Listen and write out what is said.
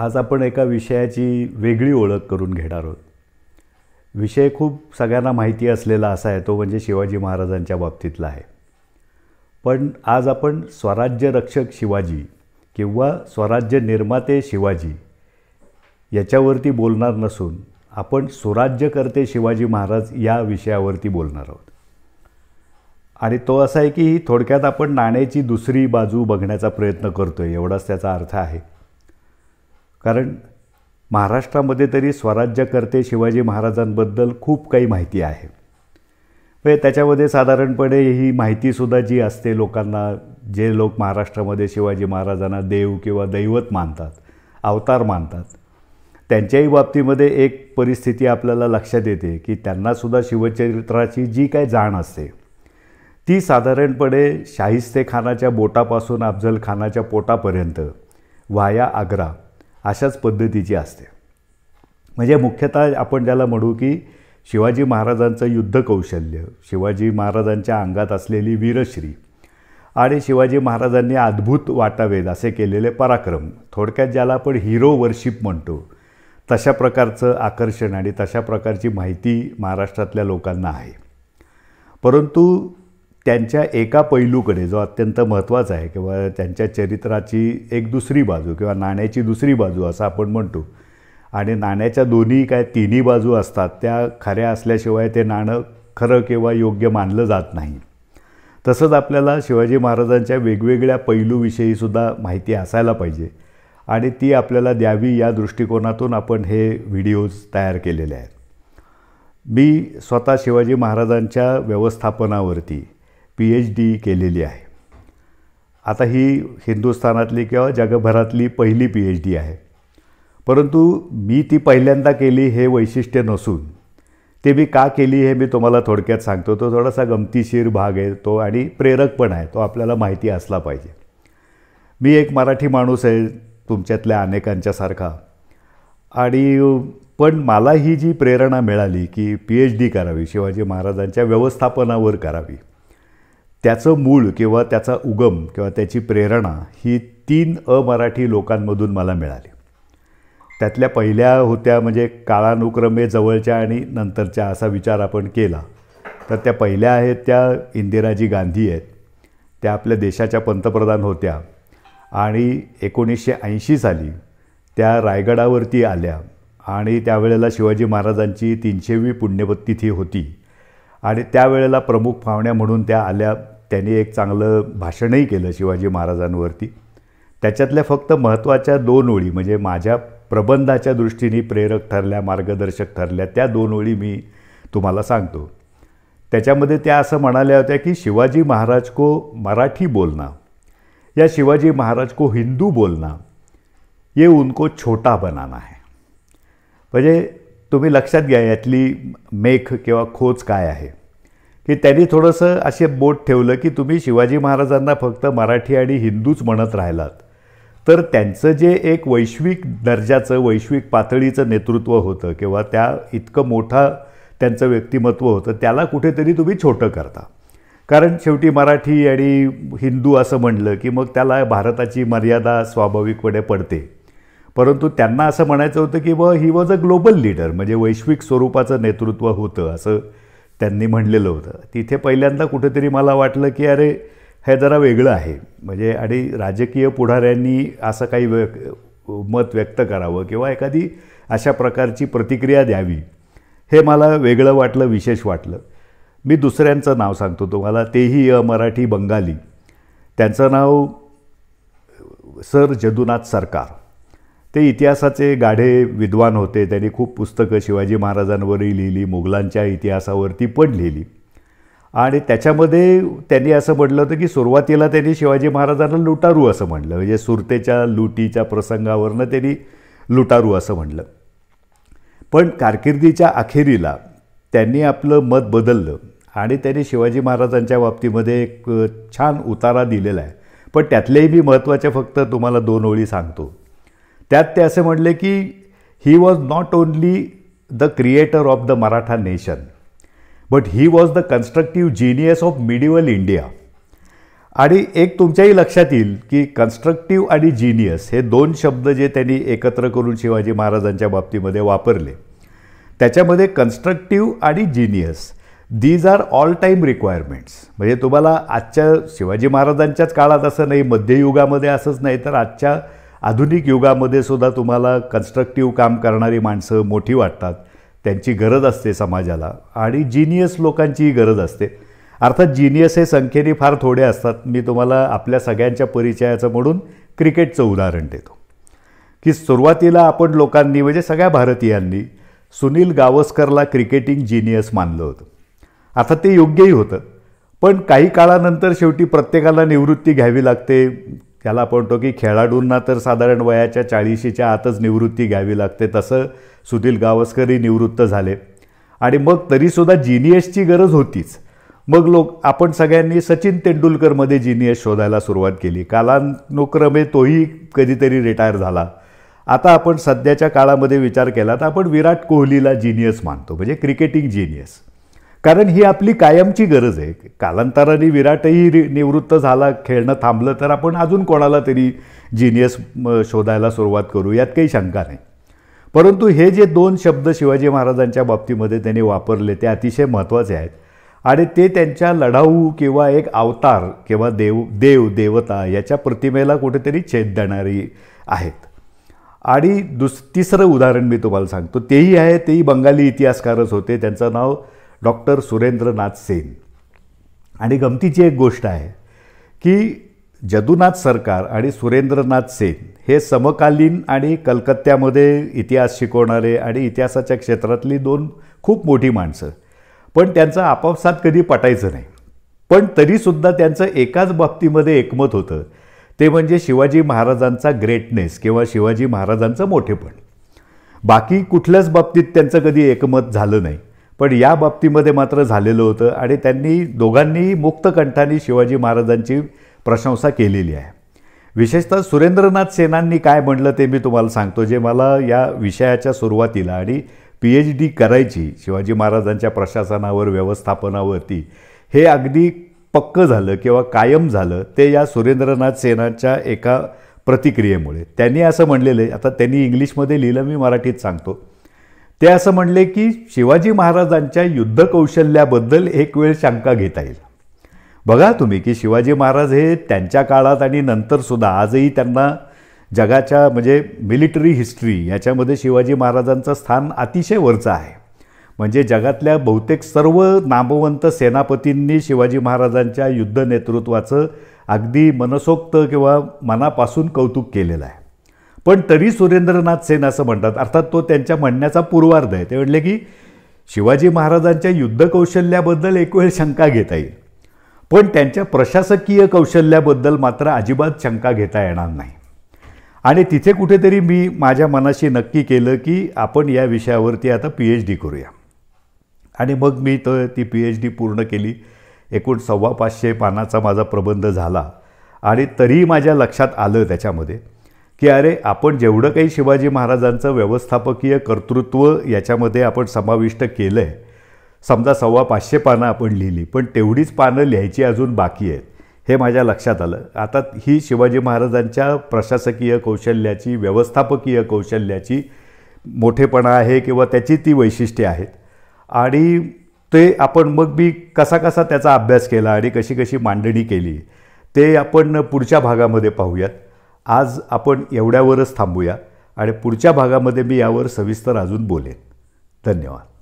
आज आपण एका विषयाची वेगळी ओळख करून घेणार आहोत विषय खूप सगळ्यांना माहिती असलेला असा आहे तो म्हणजे शिवाजी महाराजांच्या बाबतीतला आहे पण आज आपण स्वराज्य रक्षक शिवाजी किंवा स्वराज्य निर्माते शिवाजी याच्यावरती बोलणार नसून आपण स्वराज्यकर्ते शिवाजी महाराज या विषयावरती बोलणार आहोत आणि तो असा आहे की थोडक्यात आपण नाण्याची दुसरी बाजू बघण्याचा प्रयत्न करतो आहे एवढाच त्याचा अर्थ आहे कारण महाराष्ट्रामध्ये तरी स्वराज्यकर्ते शिवाजी महाराजांबद्दल खूप काही माहिती आहे म्हणजे त्याच्यामध्ये साधारणपणे ही माहितीसुद्धा जी असते लोकांना जे लोक महाराष्ट्रामध्ये शिवाजी महाराजांना देव किंवा दैवत मानतात अवतार मानतात त्यांच्याही बाबतीमध्ये एक परिस्थिती आपल्याला लक्षात येते की त्यांनासुद्धा शिवचरित्राची जी काही जाण असते ती साधारणपणे शाहिस्ते खानाच्या बोटापासून अफजलखानाच्या पोटापर्यंत वाया आग्रा अशाच पद्धतीची असते म्हणजे मुख्यतः आपण ज्याला म्हणू की शिवाजी महाराजांचं युद्ध कौशल्य शिवाजी महाराजांच्या अंगात असलेली वीरश्री आणि शिवाजी महाराजांनी अद्भुत वाटावेत असे केलेले पराक्रम थोडक्यात ज्याला आपण हिरो वर्शिप म्हणतो तशा प्रकारचं आकर्षण आणि तशा प्रकारची माहिती महाराष्ट्रातल्या लोकांना आहे परंतु त्यांच्या एका पैलूकडे जो अत्यंत महत्त्वाचा आहे किंवा त्यांच्या चरित्राची एक दुसरी बाजू किंवा नाण्याची दुसरी बाजू असं आपण म्हणतो आणि नाण्याच्या दोन्ही काय तिन्ही बाजू असतात त्या खऱ्या असल्याशिवाय ते नाणं खरं किंवा योग्य मानलं जात नाही तसंच आपल्याला शिवाजी महाराजांच्या वेगवेगळ्या पैलूविषयीसुद्धा माहिती असायला पाहिजे आणि ती आपल्याला द्यावी या दृष्टिकोनातून आपण हे व्हिडिओज तयार केलेले आहेत मी स्वतः शिवाजी महाराजांच्या व्यवस्थापनावरती पी एच डी केलेली आहे आता ही हिंदुस्थानातली किंवा जगभरातली पहिली पी एच डी आहे परंतु मी ती पहिल्यांदा केली हे वैशिष्ट्य नसून ते मी का केली हे मी तुम्हाला थोडक्यात सांगतो तो थोडासा गमतीशीर भाग आहे तो आणि प्रेरक पण आहे तो आपल्याला माहिती असला पाहिजे मी एक मराठी माणूस आहे तुमच्यातल्या अनेकांच्यासारखा आणि पण मला ही जी प्रेरणा मिळाली की पी एच डी करावी शिवाजी महाराजांच्या व्यवस्थापनावर करावी त्याचं मूळ किंवा त्याचा उगम किंवा त्याची प्रेरणा ही तीन अमराठी लोकांमधून मला मिळाली त्यातल्या पहिल्या होत्या म्हणजे काळानुक्रमे जवळच्या आणि नंतरच्या असा विचार आपण केला तर त्या पहिल्या आहेत त्या इंदिराजी गांधी आहेत त्या आपल्या देशाच्या पंतप्रधान होत्या आणि एकोणीसशे ऐंशी साली त्या रायगडावरती आल्या आणि त्यावेळेला शिवाजी महाराजांची तीनशेवी पुण्यतिथी होती आणि त्यावेळेला प्रमुख पाहुण्या म्हणून त्या आल्या त्यांनी एक चांगलं भाषणही केलं शिवाजी महाराजांवरती त्याच्यातल्या फक्त महत्त्वाच्या दोन ओळी म्हणजे माझ्या प्रबंधाच्या दृष्टीने प्रेरक ठरल्या मार्गदर्शक ठरल्या त्या दोन ओळी मी तुम्हाला सांगतो त्याच्यामध्ये त्या असं म्हणाल्या होत्या की शिवाजी महाराज को मराठी बोलना या शिवाजी महाराज को हिंदू बोलना ये उनको छोटा बनाना है म्हणजे तुम्ही लक्षात घ्या यातली मेख किंवा खोच काय आहे की त्यांनी थोडंसं असे बोट ठेवलं की तुम्ही शिवाजी महाराजांना फक्त मराठी आणि हिंदूच म्हणत राहिलात तर त्यांचं जे एक वैश्विक दर्जाचं वैश्विक पातळीचं नेतृत्व होतं किंवा त्या इतकं मोठा त्यांचं व्यक्तिमत्व होतं त्याला कुठेतरी तुम्ही छोटं करता कारण शेवटी मराठी आणि हिंदू असं म्हणलं की मग त्याला भारताची मर्यादा स्वाभाविकपणे पडते परंतु त्यांना असं म्हणायचं होतं की व he was a global leader म्हणजे वैश्विक स्वरूपाचं नेतृत्व होतं असं त्यांनी म्हणलेलं होतं तिथे पहिल्यांदा कुठेतरी मला वाटलं की अरे हे जरा वेगळं आहे म्हणजे आणि राजकीय पुढाऱ्यांनी असं काही व्य मत व्यक्त करावं किंवा एखादी अशा प्रकारची प्रतिक्रिया द्यावी हे मला वेगळं वाटलं विशेष वाटलं मी दुसऱ्यांचं नाव सांगतो तुम्हाला तेही मराठी बंगाली त्यांचं नाव सर जदुनाथ सरकार ते इतिहासाचे गाढे विद्वान होते त्यांनी खूप पुस्तकं शिवाजी महाराजांवरही लिहिली मुघलांच्या इतिहासावरती पण लिहिली आणि त्याच्यामध्ये त्यांनी असं म्हटलं होतं की सुरुवातीला त्यांनी शिवाजी महाराजांना लुटारू असं म्हटलं म्हणजे सुरतेच्या लुटीच्या प्रसंगावरनं त्यांनी लुटारू असं म्हटलं पण कारकिर्दीच्या अखेरीला त्यांनी आपलं मत बदललं आणि त्यांनी शिवाजी महाराजांच्या बाबतीमध्ये एक छान उतारा दिलेला आहे पण त्यातलेही मी महत्त्वाचे फक्त तुम्हाला दोन ओळी सांगतो त्यात ते असे म्हटले की he was not only the creator of the Maratha nation but he was the constructive genius of medieval India आणि एक तुमच्याही लक्षात येईल की कन्स्ट्रक्टिव्ह आणि जिनियस हे दोन शब्द जे त्यांनी एकत्र करून शिवाजी महाराजांच्या बाबतीमध्ये वापरले त्याच्यामध्ये कन्स्ट्रक्टिव्ह आणि genius these are all time requirements म्हणजे तुम्हाला आजच्या शिवाजी महाराजांच्याच काळात असं नाही मध्ययुगामध्ये असंच नाही तर आजच्या आधुनिक युगामध्ये सुद्धा तुम्हाला कन्स्ट्रक्टिव्ह काम करणारी माणसं मोठी वाटतात त्यांची गरज असते समाजाला आणि जिनियस लोकांचीही गरज असते अर्थात जिनियस हे संख्येने फार थोडे असतात मी तुम्हाला आपल्या सगळ्यांच्या परिचयाचं म्हणून क्रिकेटचं उदाहरण देतो की सुरुवातीला आपण लोकांनी म्हणजे सगळ्या भारतीयांनी सुनील गावस्करला क्रिकेटिंग जिनियस मानलं होतं अर्थात ते योग्यही होतं पण काही काळानंतर शेवटी प्रत्येकाला निवृत्ती घ्यावी लागते त्याला आपण तो की खेळाडूंना तर साधारण वयाच्या चाळीशीच्या आतच निवृत्ती घ्यावी लागते तसं सुधील गावस्करही निवृत्त झाले आणि मग तरीसुद्धा जिनियसची गरज होतीच मग लोक आपण सगळ्यांनी सचिन तेंडुलकरमध्ये जिनियस शोधायला सुरुवात केली कालानुक्रमे तोही कधीतरी रिटायर झाला आता आपण सध्याच्या काळामध्ये विचार केला तर आपण विराट कोहलीला जिनियस मानतो म्हणजे क्रिकेटिंग जिनियस कारण ही आपली कायमची गरज आहे कालांतराने विराटही निवृत्त झाला खेळणं थांबलं तर आपण अजून कोणाला तरी जिनियस शोधायला सुरुवात करू यात काही शंका नाही परंतु हे जे दोन शब्द शिवाजी महाराजांच्या बाबतीमध्ये त्यांनी वापरले ते अतिशय महत्त्वाचे आहेत आणि ते त्यांच्या लढाऊ किंवा एक अवतार किंवा देव देव देवता याच्या प्रतिमेला कुठेतरी छेद देणारी आहेत आणि दुस तिसरं उदाहरण मी तुम्हाला सांगतो तेही आहे तेही बंगाली इतिहासकारच होते त्यांचं नाव डॉक्टर सुरेंद्रनाथ सेन आणि गमतीची एक गोष्ट आहे की जदुनाथ सरकार आणि सुरेंद्रनाथ सेन हे समकालीन आणि कलकत्त्यामध्ये इतिहास शिकवणारे आणि इतिहासाच्या क्षेत्रातली दोन खूप मोठी माणसं पण त्यांचा आपापसात कधी पटायचं नाही पण तरीसुद्धा त्यांचं एकाच बाबतीमध्ये एकमत होतं ते म्हणजे शिवाजी महाराजांचा ग्रेटनेस किंवा शिवाजी महाराजांचं मोठेपण बाकी कुठल्याच बाबतीत त्यांचं कधी एकमत झालं नाही पण या बाबतीमध्ये मात्र झालेलं होतं आणि त्यांनी दोघांनीही मुक्तकंठाने शिवाजी महाराजांची प्रशंसा केलेली आहे विशेषतः सुरेंद्रनाथ सेनांनी काय म्हणलं ते मी तुम्हाला सांगतो जे मला या विषयाच्या सुरुवातीला आणि पी एच डी करायची शिवाजी महाराजांच्या प्रशासनावर व्यवस्थापनावरती हे अगदी पक्क झालं किंवा कायम झालं ते या सुरेंद्रनाथ सेनाच्या एका प्रतिक्रियेमुळे त्यांनी असं म्हणलेलं आहे आता त्यांनी इंग्लिशमध्ये लिहिलं मी मराठीत सांगतो ते असं म्हणले की शिवाजी महाराजांच्या युद्धकौशल्याबद्दल एक वेळ शंका घेता येईल बघा तुम्ही की शिवाजी महाराज हे त्यांच्या काळात आणि नंतरसुद्धा आजही त्यांना जगाच्या म्हणजे मिलिटरी हिस्ट्री याच्यामध्ये शिवाजी महाराजांचं स्थान अतिशय वरचं आहे म्हणजे जगातल्या बहुतेक सर्व नामवंत सेनापतींनी शिवाजी महाराजांच्या युद्ध नेतृत्वाचं अगदी मनसोक्त किंवा मनापासून कौतुक केलेलं आहे पण तरी सुरेंद्रनाथ सेन असं म्हणतात अर्थात तो त्यांच्या म्हणण्याचा पूर्वार्ध आहे ते म्हटले की शिवाजी महाराजांच्या युद्ध कौशल्याबद्दल एक वेळ शंका घेता येईल पण त्यांच्या प्रशासकीय कौशल्याबद्दल मात्र अजिबात शंका घेता येणार नाही आणि तिथे कुठेतरी मी माझ्या मनाशी नक्की केलं की आपण या विषयावरती आता पी एच डी करूया आणि मग मी तर ती पी एच डी पूर्ण केली एकूण सव्वा पाचशे पानाचा माझा प्रबंध झाला आणि तरीही माझ्या लक्षात आलं त्याच्यामध्ये की अरे आपण जेवढं काही शिवाजी महाराजांचं व्यवस्थापकीय कर्तृत्व याच्यामध्ये आपण समाविष्ट केलं आहे समजा सव्वा पाचशे पानं आपण लिहिली पण तेवढीच पानं लिहायची अजून बाकी आहेत हे माझ्या लक्षात आलं आता ही शिवाजी महाराजांच्या प्रशासकीय कौशल्याची व्यवस्थापकीय कौशल्याची मोठेपणा आहे किंवा त्याची ती वैशिष्ट्ये आहेत आणि ते आपण मग मी कसा कसा त्याचा अभ्यास केला आणि कशी कशी मांडणी केली ते आपण पुढच्या भागामध्ये पाहूयात आज आपण एवढ्यावरच थांबूया आणि पुढच्या भागामध्ये मी यावर सविस्तर अजून बोलेन धन्यवाद